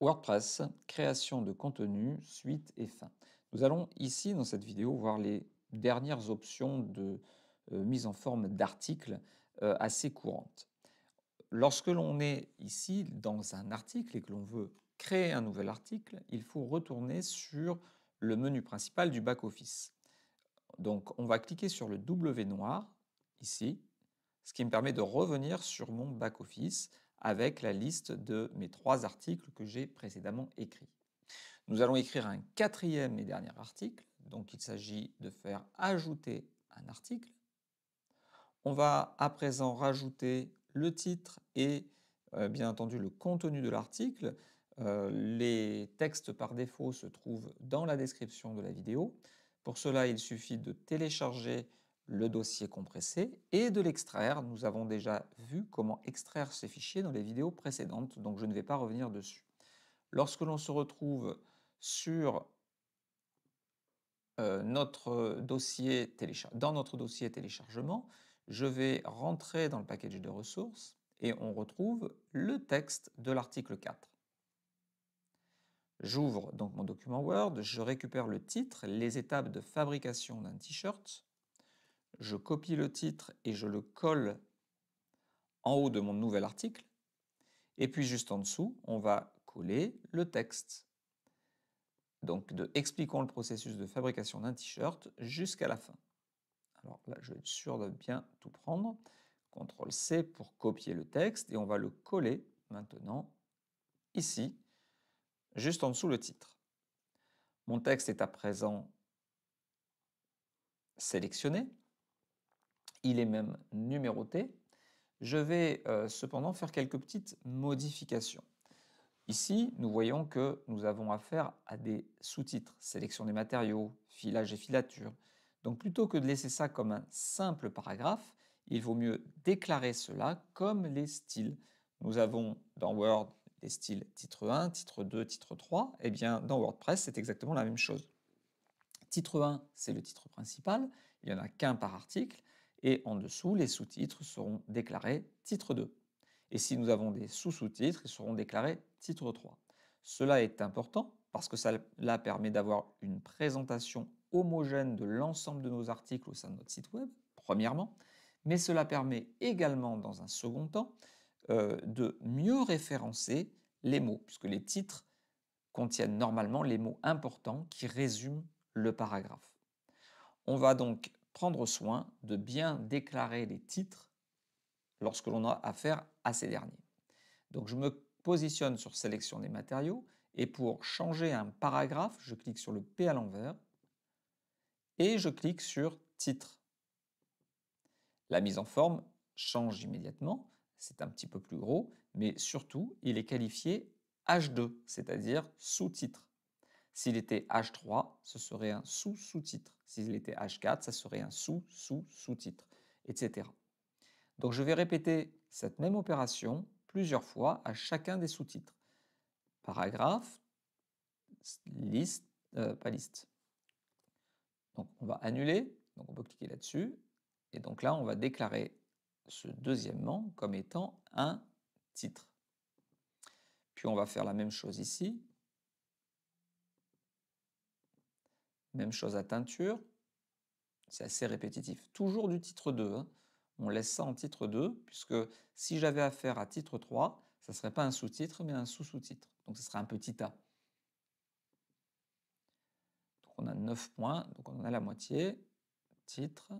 WordPress, création de contenu, suite et fin. Nous allons ici, dans cette vidéo, voir les dernières options de euh, mise en forme d'articles euh, assez courantes. Lorsque l'on est ici dans un article et que l'on veut créer un nouvel article, il faut retourner sur le menu principal du back-office. Donc on va cliquer sur le W noir, ici, ce qui me permet de revenir sur mon back-office avec la liste de mes trois articles que j'ai précédemment écrits. Nous allons écrire un quatrième et dernier article, donc il s'agit de faire ajouter un article. On va à présent rajouter le titre et euh, bien entendu le contenu de l'article. Euh, les textes par défaut se trouvent dans la description de la vidéo. Pour cela, il suffit de télécharger le dossier compressé et de l'extraire. Nous avons déjà vu comment extraire ces fichiers dans les vidéos précédentes, donc je ne vais pas revenir dessus. Lorsque l'on se retrouve sur euh, notre dossier dans notre dossier téléchargement, je vais rentrer dans le package de ressources et on retrouve le texte de l'article 4. J'ouvre donc mon document Word, je récupère le titre, les étapes de fabrication d'un t-shirt, je copie le titre et je le colle en haut de mon nouvel article. Et puis juste en dessous, on va coller le texte. Donc de expliquons le processus de fabrication d'un t-shirt jusqu'à la fin. Alors là, je vais être sûr de bien tout prendre. CTRL C pour copier le texte et on va le coller maintenant ici, juste en dessous le titre. Mon texte est à présent sélectionné il est même numéroté. Je vais euh, cependant faire quelques petites modifications. Ici, nous voyons que nous avons affaire à des sous-titres, sélection des matériaux, filage et filature. Donc plutôt que de laisser ça comme un simple paragraphe, il vaut mieux déclarer cela comme les styles. Nous avons dans Word les styles titre 1, titre 2, titre 3. Et eh bien dans WordPress, c'est exactement la même chose. Titre 1, c'est le titre principal, il n'y en a qu'un par article et en dessous, les sous-titres seront déclarés titre 2. Et si nous avons des sous-sous-titres, ils seront déclarés titre 3. Cela est important parce que cela permet d'avoir une présentation homogène de l'ensemble de nos articles au sein de notre site web, premièrement, mais cela permet également, dans un second temps, euh, de mieux référencer les mots, puisque les titres contiennent normalement les mots importants qui résument le paragraphe. On va donc prendre soin de bien déclarer les titres lorsque l'on a affaire à ces derniers. Donc je me positionne sur sélection des matériaux et pour changer un paragraphe, je clique sur le P à l'envers et je clique sur titre. La mise en forme change immédiatement, c'est un petit peu plus gros, mais surtout il est qualifié H2, c'est-à-dire sous-titre. S'il était H3, ce serait un sous-sous-titre. S'il était H4, ça serait un sous-sous-sous-titre, etc. Donc je vais répéter cette même opération plusieurs fois à chacun des sous-titres. Paragraphe, liste, euh, pas liste. Donc on va annuler, donc on peut cliquer là-dessus, et donc là on va déclarer ce deuxièmement comme étant un titre. Puis on va faire la même chose ici, Même chose à teinture. C'est assez répétitif. Toujours du titre 2. Hein. On laisse ça en titre 2, puisque si j'avais affaire à titre 3, ça ne serait pas un sous-titre, mais un sous-sous-titre. Donc ce serait un petit A. Donc on a 9 points, donc on en a la moitié. Titre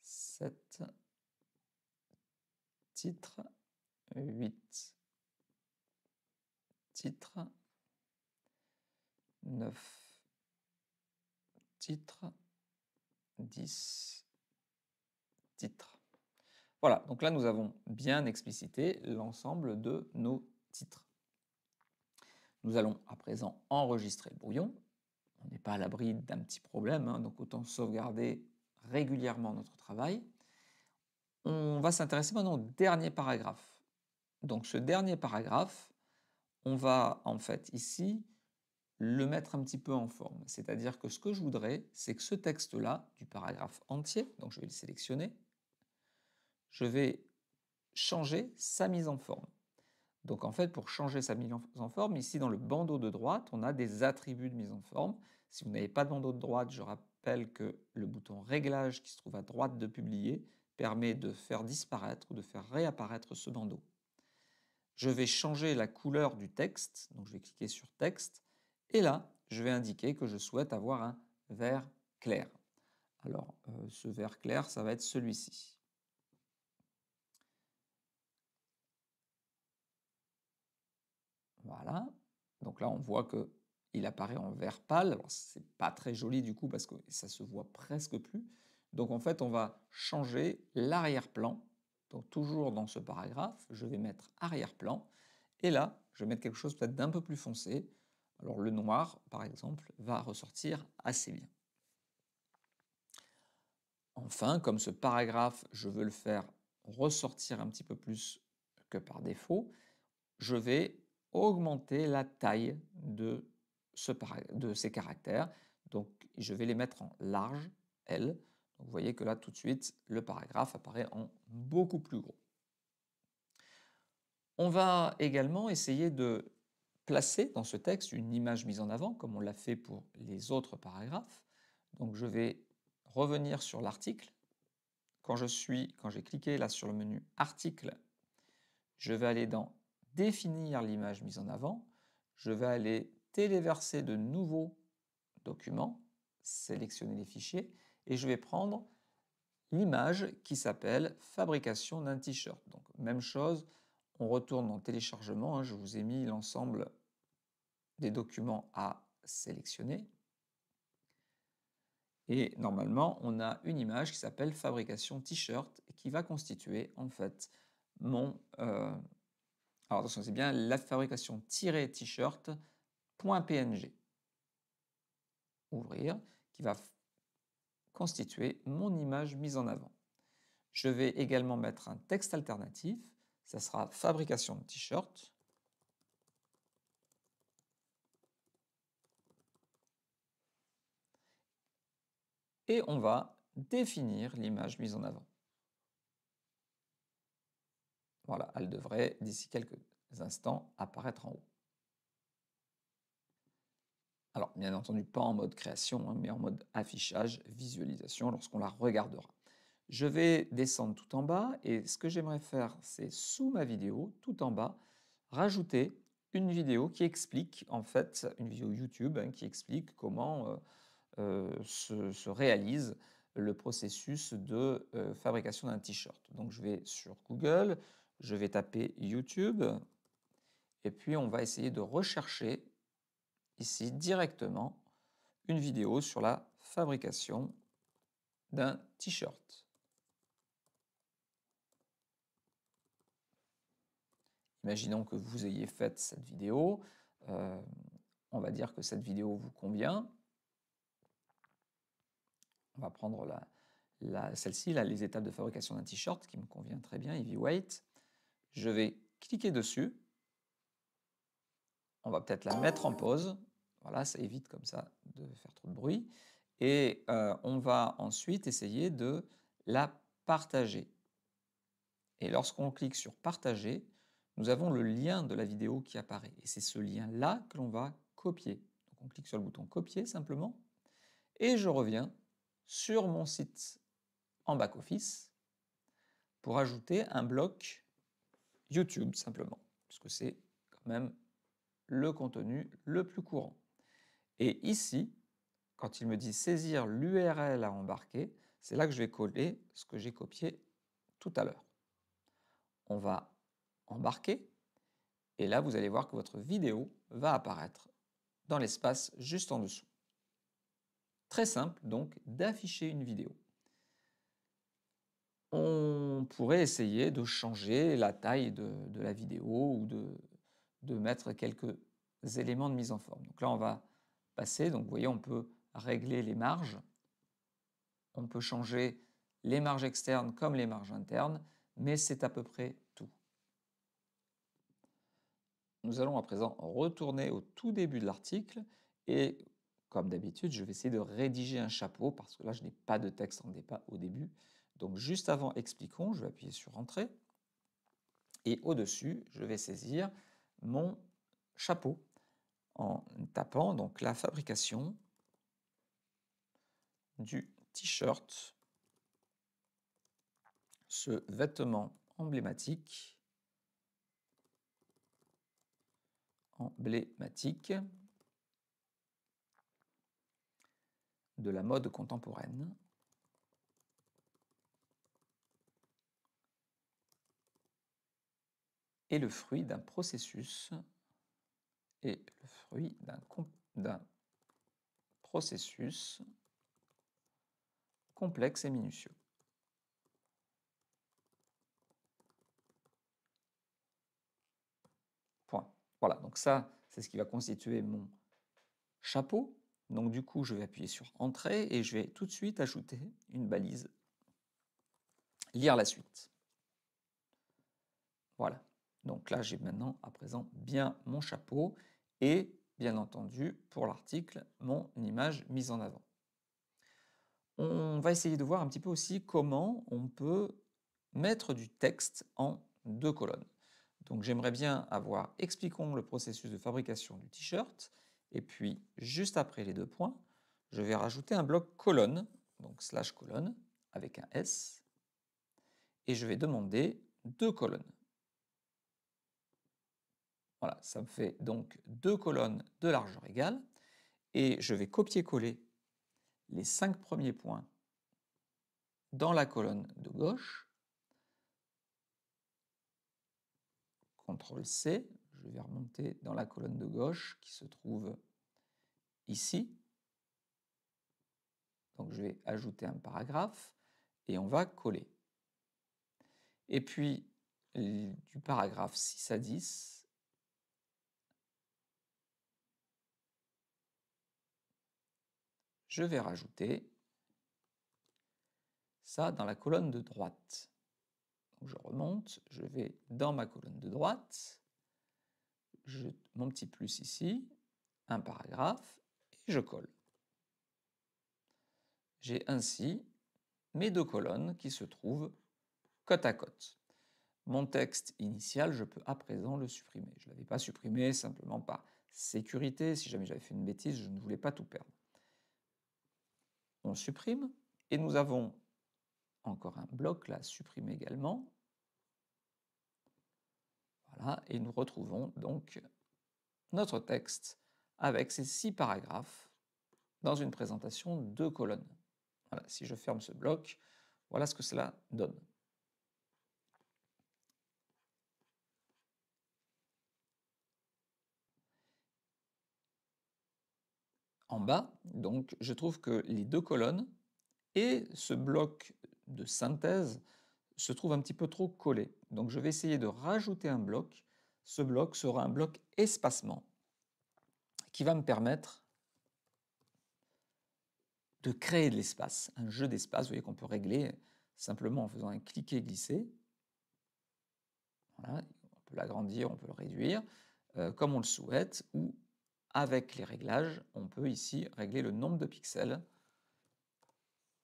7, titre 8, titre 9 titres, 10 titres. Voilà, donc là nous avons bien explicité l'ensemble de nos titres. Nous allons à présent enregistrer le brouillon. On n'est pas à l'abri d'un petit problème, hein, donc autant sauvegarder régulièrement notre travail. On va s'intéresser maintenant au dernier paragraphe. Donc ce dernier paragraphe, on va en fait ici le mettre un petit peu en forme. C'est-à-dire que ce que je voudrais, c'est que ce texte-là, du paragraphe entier, donc je vais le sélectionner, je vais changer sa mise en forme. Donc en fait, pour changer sa mise en forme, ici dans le bandeau de droite, on a des attributs de mise en forme. Si vous n'avez pas de bandeau de droite, je rappelle que le bouton réglage qui se trouve à droite de publier permet de faire disparaître ou de faire réapparaître ce bandeau. Je vais changer la couleur du texte, donc je vais cliquer sur texte. Et là, je vais indiquer que je souhaite avoir un vert clair. Alors, euh, ce vert clair, ça va être celui-ci. Voilà. Donc là, on voit qu'il apparaît en vert pâle. Ce n'est pas très joli du coup parce que ça se voit presque plus. Donc en fait, on va changer l'arrière-plan. Donc toujours dans ce paragraphe, je vais mettre arrière-plan. Et là, je vais mettre quelque chose peut-être d'un peu plus foncé alors le noir, par exemple, va ressortir assez bien. Enfin, comme ce paragraphe, je veux le faire ressortir un petit peu plus que par défaut, je vais augmenter la taille de, ce de ces caractères. Donc, je vais les mettre en large, L. vous voyez que là, tout de suite, le paragraphe apparaît en beaucoup plus gros. On va également essayer de placer dans ce texte une image mise en avant, comme on l'a fait pour les autres paragraphes. Donc je vais revenir sur l'article. Quand j'ai cliqué là sur le menu article, je vais aller dans définir l'image mise en avant. Je vais aller téléverser de nouveaux documents, sélectionner les fichiers et je vais prendre l'image qui s'appelle fabrication d'un t-shirt. Donc même chose, on retourne en téléchargement. Hein, je vous ai mis l'ensemble des documents à sélectionner. Et normalement, on a une image qui s'appelle fabrication t-shirt qui va constituer en fait mon... Euh, alors attention, c'est bien la fabrication-t-shirt.png. Ouvrir, qui va constituer mon image mise en avant. Je vais également mettre un texte alternatif ça sera fabrication de t shirt Et on va définir l'image mise en avant. Voilà, elle devrait d'ici quelques instants apparaître en haut. Alors, bien entendu, pas en mode création, hein, mais en mode affichage, visualisation, lorsqu'on la regardera. Je vais descendre tout en bas et ce que j'aimerais faire, c'est sous ma vidéo, tout en bas, rajouter une vidéo qui explique, en fait, une vidéo YouTube hein, qui explique comment euh, euh, se, réalise le processus de euh, fabrication d'un t-shirt. Donc je vais sur Google, je vais taper YouTube et puis on va essayer de rechercher ici directement une vidéo sur la fabrication d'un t-shirt. Imaginons que vous ayez fait cette vidéo, euh, on va dire que cette vidéo vous convient. On va prendre celle-ci, les étapes de fabrication d'un t-shirt qui me convient très bien, Heavyweight. Je vais cliquer dessus. On va peut-être la mettre en pause. Voilà, ça évite comme ça de faire trop de bruit. Et euh, on va ensuite essayer de la partager. Et lorsqu'on clique sur partager, nous avons le lien de la vidéo qui apparaît. Et c'est ce lien-là que l'on va copier. Donc on clique sur le bouton copier simplement. Et je reviens sur mon site en back-office pour ajouter un bloc YouTube simplement. Puisque c'est quand même le contenu le plus courant. Et ici, quand il me dit saisir l'URL à embarquer, c'est là que je vais coller ce que j'ai copié tout à l'heure. On va embarquer. Et là, vous allez voir que votre vidéo va apparaître dans l'espace juste en dessous. Très simple donc d'afficher une vidéo. On pourrait essayer de changer la taille de, la vidéo ou de, de, mettre quelques éléments de mise en forme. Donc là, on va passer. Donc vous voyez, on peut régler les marges. On peut changer les marges externes comme les marges internes, mais c'est à peu près nous allons à présent retourner au tout début de l'article et comme d'habitude, je vais essayer de rédiger un chapeau parce que là, je n'ai pas de texte en départ au début. Donc juste avant expliquons, je vais appuyer sur Entrée et au-dessus, je vais saisir mon chapeau en tapant donc la fabrication du t-shirt, ce vêtement emblématique emblématique de la mode contemporaine. et le fruit d'un processus et le fruit d'un processus complexe et minutieux. Voilà, donc ça, c'est ce qui va constituer mon chapeau. Donc du coup, je vais appuyer sur Entrée et je vais tout de suite ajouter une balise Lire la suite. Voilà. Donc là, j'ai maintenant à présent bien mon chapeau et bien entendu pour l'article mon image mise en avant. On va essayer de voir un petit peu aussi comment on peut mettre du texte en deux colonnes. Donc j'aimerais bien avoir, expliquons le processus de fabrication du t-shirt, et puis juste après les deux points, je vais rajouter un bloc colonne, donc slash colonne, avec un S, et je vais demander deux colonnes. Voilà, ça me fait donc deux colonnes de largeur égale, et je vais copier-coller les cinq premiers points dans la colonne de gauche, CTRL-C. Je vais remonter dans la colonne de gauche qui se trouve ici. Donc je vais ajouter un paragraphe et on va coller. Et puis du paragraphe 6 à 10, je vais rajouter ça dans la colonne de droite je remonte, je vais dans ma colonne de droite, je, mon petit plus ici, un paragraphe, et je colle. J'ai ainsi mes deux colonnes qui se trouvent côte à côte. Mon texte initial, je peux à présent le supprimer. Je ne l'avais pas supprimé simplement par sécurité. Si jamais j'avais fait une bêtise, je ne voulais pas tout perdre. On supprime et nous avons encore un bloc là, supprime également. Voilà, et nous retrouvons donc notre texte avec ces six paragraphes dans une présentation de colonnes. Voilà, si je ferme ce bloc, voilà ce que cela donne. En bas, donc, je trouve que les deux colonnes et ce bloc de synthèse se trouve un petit peu trop collé. Donc je vais essayer de rajouter un bloc. Ce bloc sera un bloc espacement qui va me permettre de créer de l'espace, un jeu d'espace, vous voyez qu'on peut régler simplement en faisant un cliquer-glisser. Voilà, on peut l'agrandir, on peut le réduire, euh, comme on le souhaite, ou avec les réglages, on peut ici régler le nombre de pixels.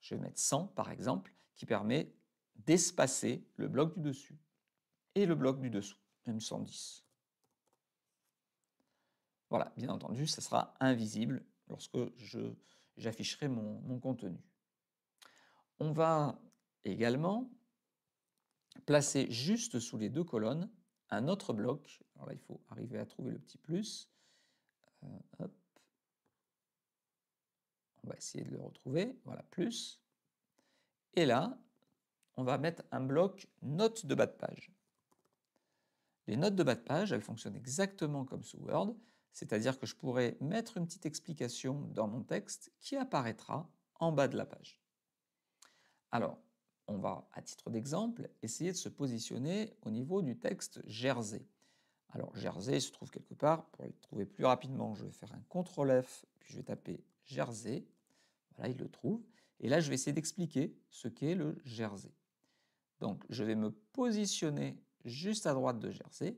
Je vais mettre 100 par exemple, qui permet d'espacer le bloc du dessus et le bloc du dessous, M110. Voilà, bien entendu, ça sera invisible lorsque j'afficherai mon, contenu. On va également placer juste sous les deux colonnes un autre bloc. Alors là, il faut arriver à trouver le petit plus. Euh, On va essayer de le retrouver. Voilà, plus. Et là, on va mettre un bloc notes de bas de page. Les notes de bas de page, elles fonctionnent exactement comme sous Word, c'est-à-dire que je pourrais mettre une petite explication dans mon texte qui apparaîtra en bas de la page. Alors, on va, à titre d'exemple, essayer de se positionner au niveau du texte Jersey. Alors, Jersey se trouve quelque part. Pour le trouver plus rapidement, je vais faire un CTRL F, puis je vais taper Jersey. Voilà, il le trouve. Et là, je vais essayer d'expliquer ce qu'est le jersey. Donc, je vais me positionner juste à droite de jersey,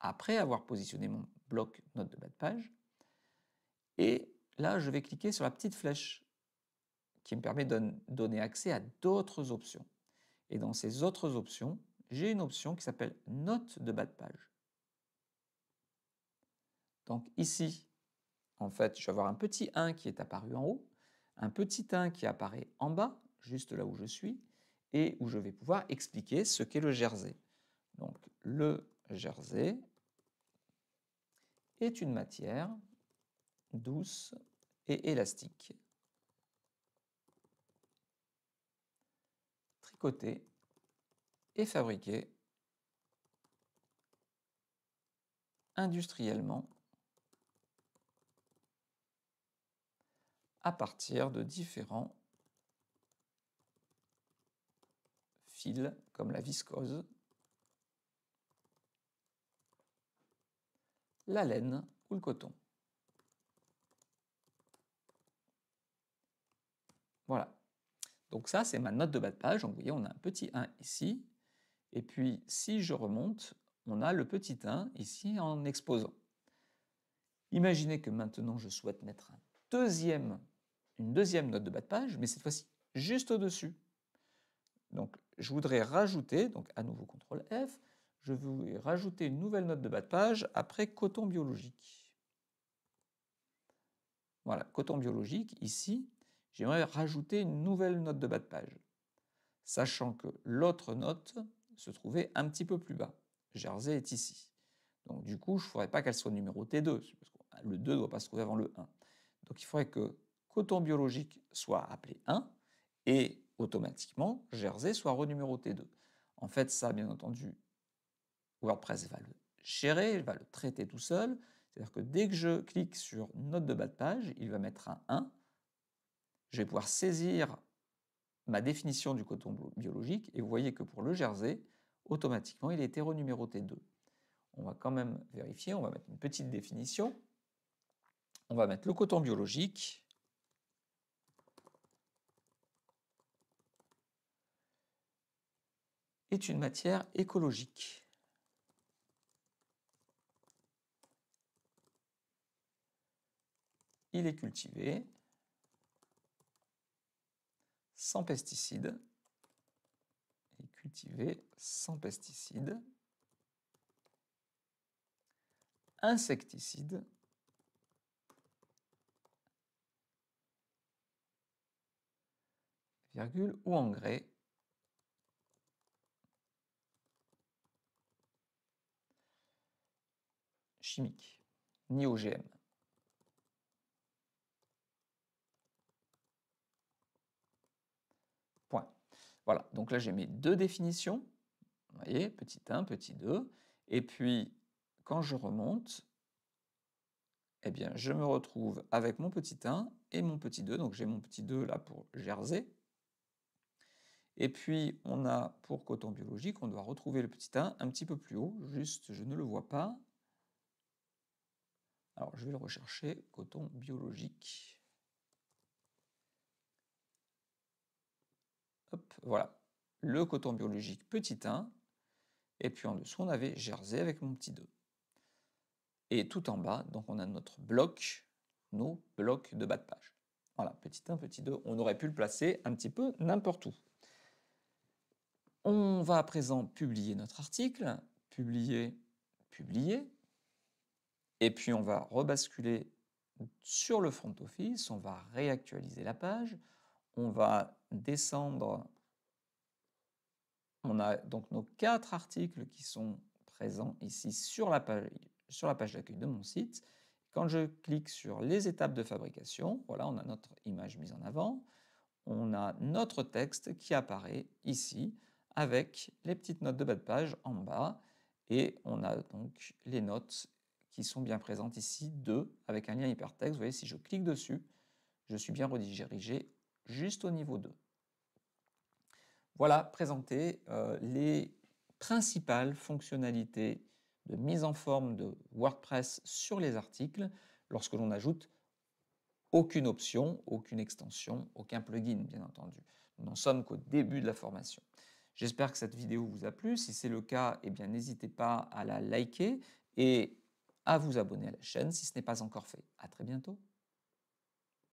après avoir positionné mon bloc note de bas de page. Et là, je vais cliquer sur la petite flèche qui me permet de donner accès à d'autres options. Et dans ces autres options, j'ai une option qui s'appelle note de bas de page. Donc ici, en fait, je vais avoir un petit 1 qui est apparu en haut un petit 1 qui apparaît en bas, juste là où je suis, et où je vais pouvoir expliquer ce qu'est le jersey. Donc le jersey est une matière douce et élastique, tricotée et fabriquée industriellement à partir de différents fils comme la viscose, la laine ou le coton. Voilà. Donc ça, c'est ma note de bas de page. Donc vous voyez, on a un petit 1 ici. Et puis, si je remonte, on a le petit 1 ici en exposant. Imaginez que maintenant, je souhaite mettre un deuxième une deuxième note de bas de page, mais cette fois-ci juste au-dessus. Donc je voudrais rajouter, donc à nouveau CTRL F, je voudrais rajouter une nouvelle note de bas de page après coton biologique. Voilà, coton biologique, ici, j'aimerais rajouter une nouvelle note de bas de page, sachant que l'autre note se trouvait un petit peu plus bas. Jersey est ici. Donc du coup, je ne ferais pas qu'elle soit numérotée 2, parce que le 2 ne doit pas se trouver avant le 1. Donc il faudrait que coton biologique soit appelé 1 et automatiquement Jersey soit renuméroté 2. En fait, ça, bien entendu, WordPress va le gérer, il va le traiter tout seul. C'est-à-dire que dès que je clique sur note de bas de page, il va mettre un 1. Je vais pouvoir saisir ma définition du coton biologique et vous voyez que pour le jersey, automatiquement, il a été renuméroté 2. On va quand même vérifier, on va mettre une petite définition. On va mettre le coton biologique est une matière écologique. Il est cultivé sans pesticides. cultivé sans pesticides. Insecticides. Virgule ou engrais chimique ni OGM. Point. Voilà, donc là j'ai mes deux définitions. Vous voyez, petit 1, petit 2. Et puis, quand je remonte, eh bien, je me retrouve avec mon petit 1 et mon petit 2. Donc j'ai mon petit 2 là pour Jersey. Et puis on a pour coton biologique, on doit retrouver le petit 1 un petit peu plus haut, juste je ne le vois pas. Alors je vais le rechercher, coton biologique. Hop, voilà, le coton biologique petit 1. Et puis en dessous, on avait jersey avec mon petit 2. Et tout en bas, donc on a notre bloc, nos blocs de bas de page. Voilà, petit 1, petit 2, on aurait pu le placer un petit peu n'importe où. On va à présent publier notre article. Publier, publier. Et puis on va rebasculer sur le front office, on va réactualiser la page, on va descendre. On a donc nos quatre articles qui sont présents ici sur la page, sur la page d'accueil de mon site. Quand je clique sur les étapes de fabrication, voilà, on a notre image mise en avant, on a notre texte qui apparaît ici avec les petites notes de bas de page en bas et on a donc les notes qui sont bien présentes ici, deux, avec un lien hypertexte. Vous voyez, si je clique dessus, je suis bien redirigé juste au niveau 2. Voilà présenté euh, les principales fonctionnalités de mise en forme de WordPress sur les articles lorsque l'on ajoute aucune option, aucune extension, aucun plugin, bien entendu. Nous n'en sommes qu'au début de la formation. J'espère que cette vidéo vous a plu. Si c'est le cas, et eh bien n'hésitez pas à la liker et à vous abonner à la chaîne si ce n'est pas encore fait. À très bientôt.